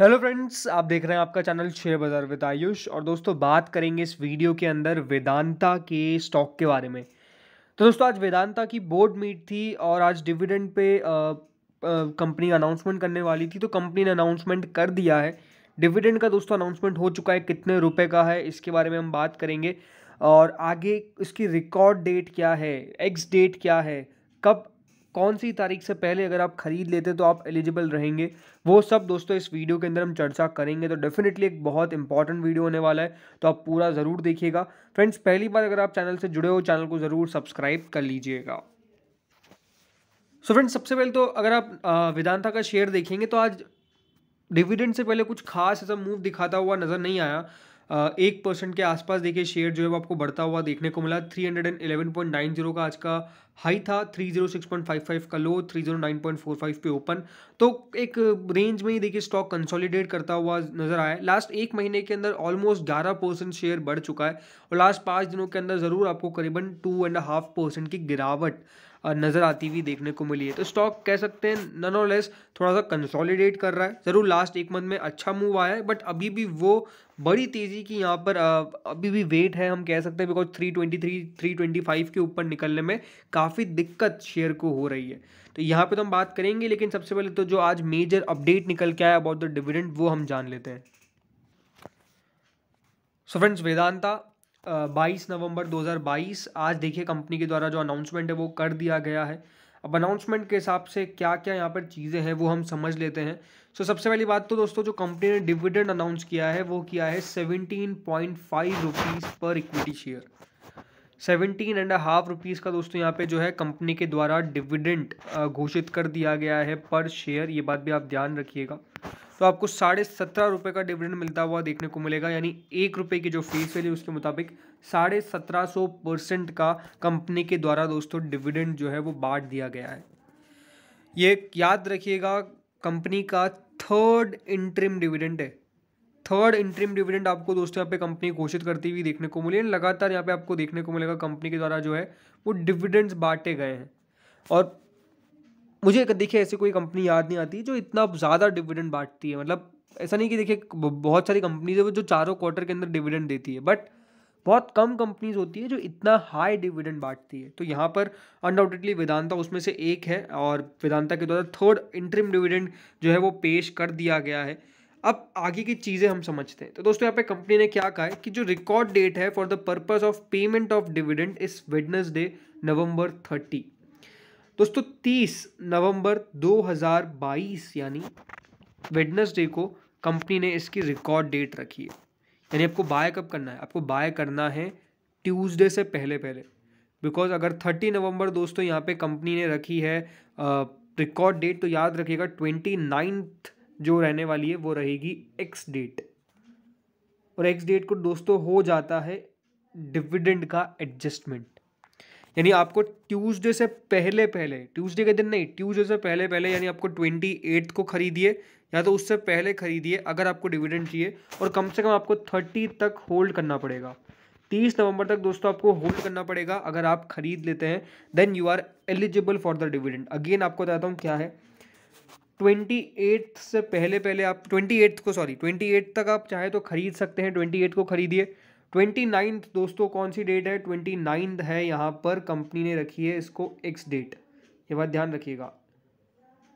hello friends आप देख रहे हैं आपका चैनल शेयर बाज़ार विद आयुष और दोस्तों बात करेंगे इस वीडियो के अंदर वेदांता के स्टॉक के बारे में तो दोस्तों आज वेदांता की बोर्ड मीट थी और आज डिविडेंड पे कंपनी अनाउंसमेंट करने वाली थी तो कंपनी ने अनाउंसमेंट कर दिया है डिविडेंड का दोस्तों अनाउंसमेंट हो चुका है कितने रुपये का है इसके बारे में हम बात करेंगे और आगे इसकी रिकॉर्ड डेट क्या है एक्स डेट क्या है कब कौन सी तारीख से पहले अगर आप खरीद लेते तो आप एलिजिबल रहेंगे वो सब दोस्तों इस वीडियो के अंदर हम चर्चा करेंगे तो डेफिनेटली एक बहुत इंपॉर्टेंट वीडियो होने वाला है तो आप पूरा ज़रूर देखिएगा फ्रेंड्स पहली बार अगर आप चैनल से जुड़े हो चैनल को ज़रूर सब्सक्राइब कर लीजिएगा सो फ्रेंड्स सबसे पहले तो अगर आप वेदांता का शेयर देखेंगे तो आज डिविडेंड से पहले कुछ खास ऐसा मूव दिखाता हुआ नज़र नहीं आया एक परसेंट के आसपास देखिए शेयर जो है वो आपको बढ़ता हुआ देखने को मिला three hundred and eleven point nine zero का आज का हाई था three zero six point five five का low three zero nine point four five पे ओपन तो एक रेंज में ही देखिए स्टॉक कंसोलिडेट करता हुआ नजर आया लास्ट एक महीने के अंदर ऑलमोस्ट ग्यारह परसेंट शेयर बढ़ चुका है और लास्ट पाँच दिनों के अंदर ज़रूर आपको करीबन टू एंड हाफ परसेंट की गिरावट नज़र आती हुई देखने को मिली है तो स्टॉक कह सकते हैं नन और लेस थोड़ा सा कंसोलिडेट कर रहा है ज़रूर लास्ट एक मंथ में अच्छा मूव आया है बट अभी भी वो बड़ी तेज़ी की यहाँ पर अभी भी वेट है हम कह सकते हैं because three twenty three three twenty five के ऊपर निकलने में काफ़ी दिक्कत शेयर को हो रही है तो यहाँ पर तो हम बात करेंगे लेकिन सबसे पहले तो जो आज मेजर अपडेट निकल के आया अबाउट द डिविडेंड वो हम जान लेते हैं सो फ्रेंड्स वेदांता बाईस नवंबर 2022 आज देखिए कंपनी के द्वारा जो अनाउंसमेंट है वो कर दिया गया है अब अनाउंसमेंट के हिसाब से क्या क्या यहाँ पर चीज़ें हैं वो हम समझ लेते हैं सो so, सबसे पहली बात तो दोस्तों जो कंपनी ने डिविडेंड अनाउंस किया है वो किया है सेवनटीन पॉइंट फाइव रुपीज़ पर equity share seventeen and half rupees का दोस्तों यहाँ पे जो है कंपनी के द्वारा डिविडेंड घोषित कर दिया गया है पर शेयर ये बात भी आप ध्यान रखिएगा तो आपको साढ़े सत्रह रुपये का डिविडेंड मिलता हुआ देखने को मिलेगा यानी एक रुपये की जो फीस वैल्यू उसके मुताबिक साढ़े सत्रह सौ परसेंट का कंपनी के द्वारा दोस्तों डिविडेंड जो है वो बांट दिया गया है ये याद रखिएगा कंपनी का थर्ड इंट्रीम डिविडेंड है थर्ड इंट्रीम डिविडेंड आपको दोस्तों यहाँ पे कंपनी घोषित करती हुई देखने को मिली लगातार यहाँ पे आपको देखने को मिलेगा कंपनी के द्वारा जो है वो डिविडेंड्स बांटे गए हैं और मुझे देखिए ऐसी कोई कंपनी याद नहीं आती जो इतना ज़्यादा डिविडेंड बांटती है मतलब ऐसा नहीं कि देखिए बहुत सारी कंपनीज है वो जो चारों क्वार्टर के अंदर डिविडेंड देती है बट बहुत कम कंपनीज होती है जो इतना हाई डिविडेंड बांटती है तो यहाँ पर अनडाउटेडली वेदांता उसमें से एक है और वेदांता के द्वारा थर्ड इंटरिम डिविडेंड जो है वो पेश कर दिया गया है अब आगे की चीज़ें हम समझते हैं तो दोस्तों यहाँ पे कंपनी ने क्या कहा है कि जो रिकॉर्ड डेट है for the purpose of payment of dividend इस वेडनेसडे नवंबर थर्टी दोस्तों 30 नवंबर 2022 यानी वेडनेसडे को कंपनी ने इसकी रिकॉर्ड डेट रखी है यानी आपको बाय कब करना है आपको बाय करना है ट्यूसडे से पहले पहले बिकॉज अगर 30 नवंबर दोस्तों यहाँ पे कंपनी ने रखी है रिकॉर्ड डेट तो याद रखिएगा ट्वेंटी नाइन्थ जो रहने वाली है वो रहेगी एक्स डेट और एक्स डेट को दोस्तों हो जाता है डिविडेंड का एडजस्टमेंट यानी आपको ट्यूसडे से पहले पहले ट्यूसडे के दिन नहीं ट्यूसडे से पहले पहले यानी आपको ट्वेंटी एट्थ को खरीदिए या तो उससे पहले खरीदिए अगर आपको डिविडेंड चाहिए और कम से कम आपको थर्टी तक होल्ड करना पड़ेगा तीस नवंबर तक दोस्तों आपको होल्ड करना पड़ेगा अगर आप खरीद लेते हैं then you are eligible for the dividend again आपको बताता हूँ क्या है ट्वेंटी एट्थ से पहले पहले आप ट्वेंटी एट्थ को सॉरी ट्वेंटी एट्थ तक आप चाहे तो खरीद सकते हैं ट्वेंटी एट को खरीदिए ट्वेंटी नाइन्थ दोस्तों कौन सी डेट है ट्वेंटी नाइन्थ है यहाँ पर कंपनी ने रखी है इसको एक्स डेट ये बात ध्यान रखिएगा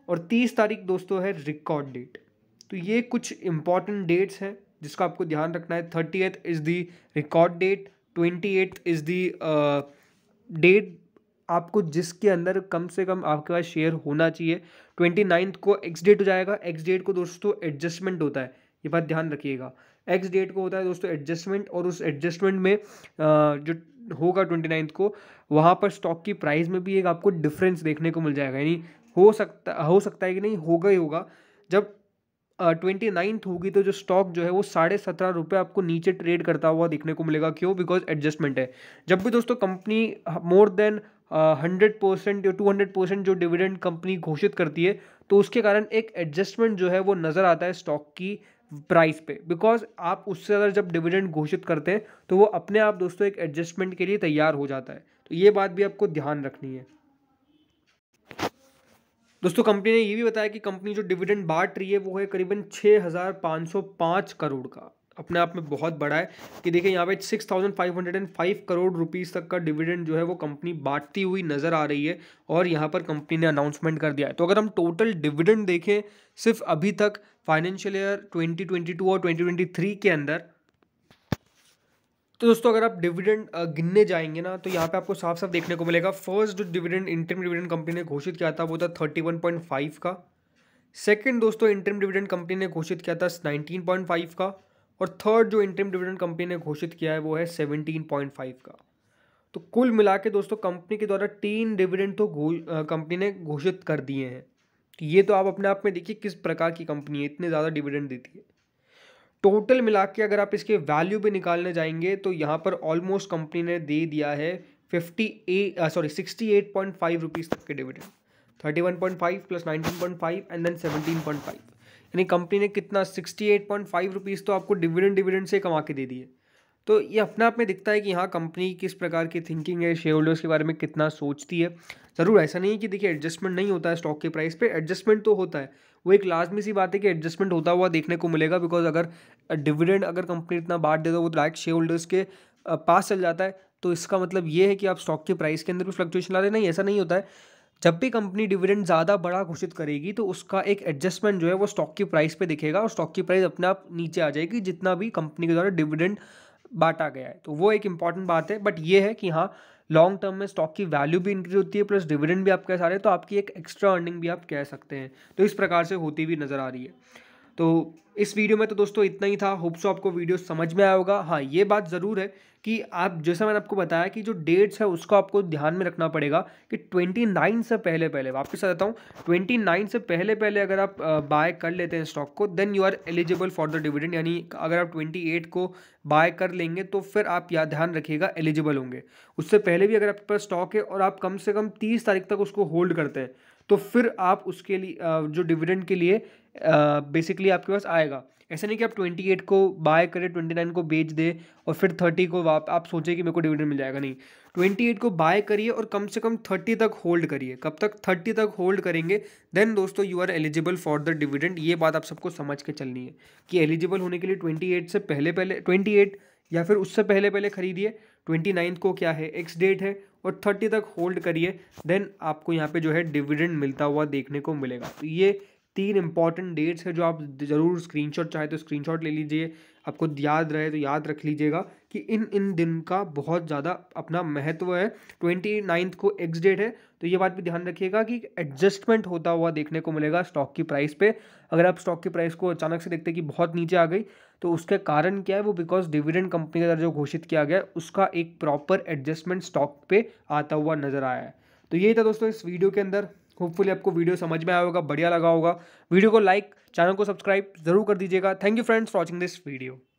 और तीस तारीख दोस्तों है रिकॉर्ड डेट तो ये कुछ इंपॉर्टेंट डेट्स हैं जिसका आपको ध्यान रखना है thirty eighth is the record date twenty eighth is the date आपको जिसके अंदर कम से कम आपके पास शेयर होना चाहिए ट्वेंटी नाइन्थ को एक्स डेट हो जाएगा एक्स डेट को दोस्तों एडजस्टमेंट होता है ये बात ध्यान रखिएगा एक्स डेट को होता है दोस्तों एडजस्टमेंट और उस एडजस्टमेंट में जो होगा ट्वेंटी नाइन्थ को वहाँ पर स्टॉक की प्राइस में भी एक आपको डिफरेंस देखने को मिल जाएगा यानी हो सकता हो सकता है कि नहीं होगा ही होगा जब ट्वेंटी नाइन्थ होगी तो जो स्टॉक जो है वो साढ़े सत्रह रुपये आपको नीचे ट्रेड करता हुआ देखने को मिलेगा क्यों बिकॉज एडजस्टमेंट है जब भी दोस्तों company more than hundred percent या टू हंड्रेड परसेंट जो डिविडेंड कंपनी घोषित करती है तो उसके कारण एक एडजस्टमेंट जो है वो नज़र आता है स्टॉक की प्राइस पे बिकॉज आप उससे अगर जब डिविडेंड घोषित करते हैं तो वो अपने आप दोस्तों एक एडजस्टमेंट के लिए तैयार हो जाता है तो ये बात भी आपको ध्यान रखनी है दोस्तों कंपनी ने ये भी बताया कि कंपनी जो डिविडेंड बांट रही है वो है करीबन छः हज़ार पाँच सौ पाँच करोड़ का अपने आप में बहुत बड़ा है कि देखिए यहाँ पे six thousand five hundred and five crore rupees तक का डिविडेंड जो है वो कंपनी बांटती हुई नज़र आ रही है और यहाँ पर कंपनी ने अनाउंसमेंट कर दिया है तो अगर हम टोटल डिविडेंड देखें सिर्फ अभी तक financial year twenty twenty two और ट्वेंटी ट्वेंटी थ्री के अंदर तो दोस्तों अगर आप डिविडेंड गिनने जाएंगे ना तो यहाँ पे आपको साफ साफ देखने को मिलेगा फर्स्ट जो डिविडेंड इंटरम डिविडेंड कंपनी ने घोषित किया था वो था थर्टी वन पॉइंट फाइव का सेकेंड दोस्तों इंटरम डिविडेंड कंपनी ने घोषित किया था नाइनटीन पॉइंट फाइव का और थर्ड जो इंटरम डिविडेंड कंपनी ने घोषित किया है वो है सेवनटीन पॉइंट फाइव का तो कुल मिला के दोस्तों कंपनी के द्वारा तीन डिविडेंड तो कंपनी ने घोषित कर दिए हैं तो ये तो आप अपने आप में देखिए किस प्रकार की कंपनी है इतने ज़्यादा डिविडेंड देती है टोटल मिला के अगर आप इसके वैल्यू भी निकालने जाएंगे तो यहाँ पर ऑलमोस्ट कंपनी ने दे दिया है fifty eight sorry sixty eight point five rupees तक के dividend thirty one point five plus nineteen point five and then seventeen point five यानी कंपनी ने कितना sixty eight point five rupees तो आपको डिविडेंड डिविडेंड से कमा के दे दिए तो ये अपने आप में दिखता है कि हाँ कंपनी किस प्रकार की थिंकिंग है शेयर होल्डर्स के बारे में कितना सोचती है ज़रूर ऐसा नहीं है कि देखिए एडजस्टमेंट नहीं होता है स्टॉक के प्राइस पे एडजस्टमेंट तो होता है वो एक लाजमी सी बात है कि एडजस्टमेंट होता हुआ देखने को मिलेगा बिकॉज अगर डिविडेंड अगर कंपनी इतना बांट दे तो वो डायरेक्ट शेयर होल्डर्स के पास चल जाता है तो इसका मतलब ये है कि आप स्टॉक के प्राइस के अंदर भी फ्लक्चुएशन ला रहे नहीं ऐसा नहीं होता है जब भी कंपनी डिविडेंड ज़्यादा बड़ा घोषित करेगी तो उसका एक एडजस्टमेंट जो है वो स्टॉक की प्राइस पे दिखेगा और स्टॉक की प्राइस अपने आप नीचे आ जाएगी जितना भी कंपनी के द्वारा डिविडेंड बांटा गया है तो वो एक इंपॉर्टेंट बात है बट ये है कि हाँ लॉन्ग टर्म में स्टॉक की वैल्यू भी इंक्रीज होती है प्लस डिविडेंड भी आप कह सारे तो आपकी एक एक्स्ट्रा अर्निंग भी आप कह सकते हैं तो इस प्रकार से होती हुई नज़र आ रही है तो इस वीडियो में तो दोस्तों इतना ही था होप्सो आपको वीडियो समझ में आया होगा हाँ ये बात ज़रूर है कि आप जैसा मैंने आपको बताया कि जो डेट्स है उसको आपको ध्यान में रखना पड़ेगा कि 29 से पहले पहले वापस आ जाता हूँ 29 से पहले पहले अगर आप बाय कर लेते हैं स्टॉक को then you are eligible for the dividend यानी अगर आप 28 को बाय कर लेंगे तो फिर आप यह ध्यान रखिएगा एलिजिबल होंगे उससे पहले भी अगर आपके पास स्टॉक है और आप कम से कम तीस तारीख तक उसको होल्ड करते हैं तो फिर आप उसके लिए जो डिविडेंड के लिए बेसिकली आपके पास आएगा ऐसा नहीं कि आप ट्वेंटी एट को बाय करें ट्वेंटी नाइन को बेच दे और फिर थर्टी को वाप आप सोचें कि मेरे को डिविडेंड मिल जाएगा नहीं ट्वेंटी एट को बाय करिए और कम से कम थर्टी तक होल्ड करिए कब तक थर्टी तक होल्ड करेंगे देन दोस्तों you are eligible for the dividend ये बात आप सबको समझ के चलनी है कि एलिजिबल होने के लिए ट्वेंटी एट से पहले पहले ट्वेंटी एट या फिर उससे पहले पहले खरीदिए ट्वेंटी नाइन्थ को क्या है एक्स डेट है और थर्टी तक होल्ड करिए देन आपको यहाँ पे जो है डिविडेंड मिलता हुआ देखने को मिलेगा तो ये तीन इंपॉर्टेंट डेट्स है जो आप ज़रूर स्क्रीनशॉट चाहे तो स्क्रीनशॉट ले लीजिए आपको याद रहे तो याद रख लीजिएगा कि इन इन दिन का बहुत ज़्यादा अपना महत्व है ट्वेंटी नाइन्थ को एक्स डेट है तो ये बात भी ध्यान रखिएगा कि एडजस्टमेंट होता हुआ देखने को मिलेगा स्टॉक की प्राइस पे अगर आप स्टॉक की प्राइस को अचानक से देखते हैं कि बहुत नीचे आ गई तो उसके कारण क्या है वो बिकॉज डिविडेंड कंपनी का जो घोषित किया गया उसका एक प्रॉपर एडजस्टमेंट स्टॉक पर आता हुआ नज़र आया है तो यही था दोस्तों इस वीडियो के अंदर होपफुली आपको वीडियो समझ में आया होगा बढ़िया लगा होगा वीडियो को लाइक चैनल को सब्सक्राइब जरूर कर दीजिएगा thank you friends watching this video